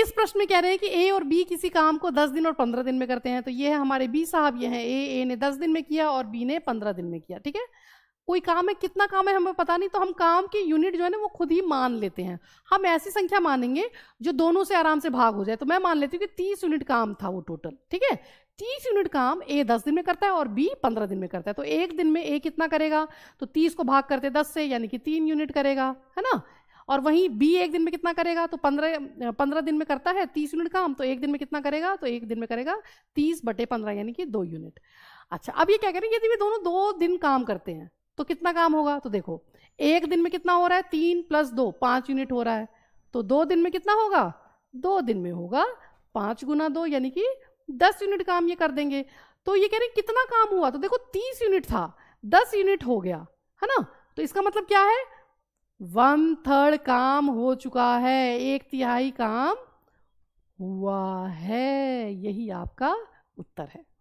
इस प्रश्न में कह रहे हैं कि ए और बी किसी काम को दस दिन और पंद्रह दिन में करते हैं तो ये है हमारे बी साहब ये हैं ए ए ने दस दिन में किया और बी ने पंद्रह दिन में किया ठीक है कोई काम है कितना काम है हमें पता नहीं तो हम काम की यूनिट जो है ना वो खुद ही मान लेते हैं हम ऐसी संख्या मानेंगे जो दोनों से आराम से भाग हो जाए तो मैं मान लेती हूँ कि तीस यूनिट काम था वो टोटल ठीक है तीस यूनिट काम ए दस दिन में करता है और बी पंद्रह दिन में करता है तो एक दिन में ए कितना करेगा तो तीस को भाग करते दस से यानी कि तीन यूनिट करेगा है ना और वहीं बी एक दिन में कितना करेगा तो पंद्रह पंद्रह दिन में करता है तीस यूनिट काम तो एक दिन में कितना करेगा तो एक दिन में करेगा तीस बटे पंद्रह यानी कि दो यूनिट अच्छा अब ये क्या करें यदि वे दोनों दो दिन काम करते हैं तो कितना काम होगा तो देखो एक दिन में कितना हो रहा है तीन प्लस दो पांच यूनिट हो रहा है तो दो दिन में कितना होगा दो दिन में होगा पांच गुना दो यानी कि दस यूनिट काम ये कर देंगे तो ये कह रहे कितना काम हुआ तो देखो तीस यूनिट था दस यूनिट हो गया है ना तो इसका मतलब क्या है वन थर्ड काम हो चुका है एक तिहाई काम हुआ है यही आपका उत्तर है